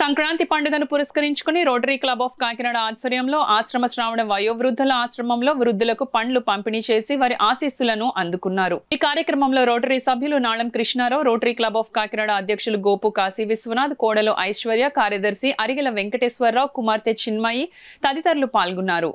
సంక్రాంతి పండుగను పురస్కరించుకుని rotary club of Kakinada ఆధ్వర్యంలో ఆశ్రమ శ్రావణ వయోవృద్ధుల ఆశ్రమంలో వృద్ధులకు పండ్లు పంపిణీ చేసి వారి ఆశీస్సులను అందుకున్నారు ఈ కార్యక్రమంలో రోటరీ సభ్యులు Nalam Krishnarao Rotary club of Kakinada అధ్యక్షులు గోపు కాశీ విశ్వనాథ్ కోడలు ఐశ్వర్య కార్యదర్శి అరిగిల వెంకటేశ్వరరావు కుమార్తె చిన్మయి తదితరులు పాల్గొన్నారు